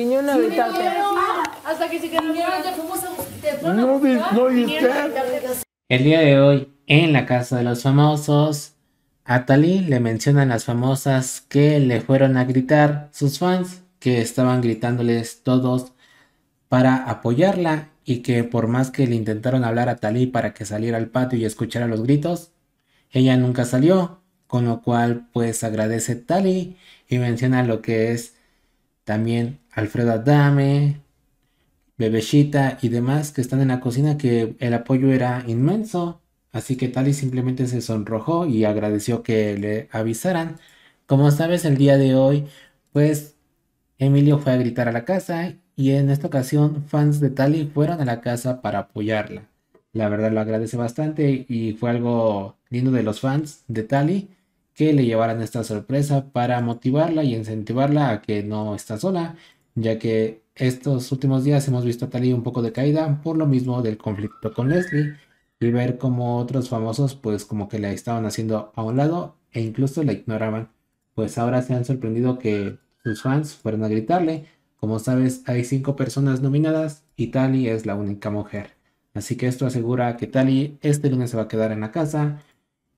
El día de hoy, en la casa de los famosos, a Talí le mencionan las famosas que le fueron a gritar sus fans, que estaban gritándoles todos para apoyarla y que por más que le intentaron hablar a Talí para que saliera al patio y escuchara los gritos, ella nunca salió, con lo cual pues agradece Tali y menciona lo que es también Alfredo Adame, Bebechita y demás que están en la cocina que el apoyo era inmenso. Así que Tali simplemente se sonrojó y agradeció que le avisaran. Como sabes, el día de hoy, pues Emilio fue a gritar a la casa y en esta ocasión fans de Tali fueron a la casa para apoyarla. La verdad lo agradece bastante y fue algo lindo de los fans de Tali que le llevaran esta sorpresa para motivarla y incentivarla a que no está sola, ya que estos últimos días hemos visto a Tali un poco de caída por lo mismo del conflicto con Leslie y ver como otros famosos pues como que la estaban haciendo a un lado e incluso la ignoraban. Pues ahora se han sorprendido que sus fans fueran a gritarle. Como sabes, hay cinco personas nominadas y Tali es la única mujer. Así que esto asegura que Tali este lunes se va a quedar en la casa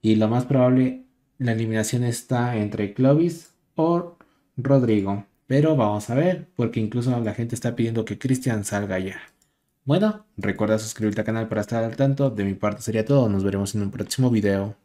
y lo más probable la eliminación está entre Clovis o Rodrigo. Pero vamos a ver, porque incluso la gente está pidiendo que Cristian salga ya. Bueno, recuerda suscribirte al canal para estar al tanto. De mi parte sería todo. Nos veremos en un próximo video.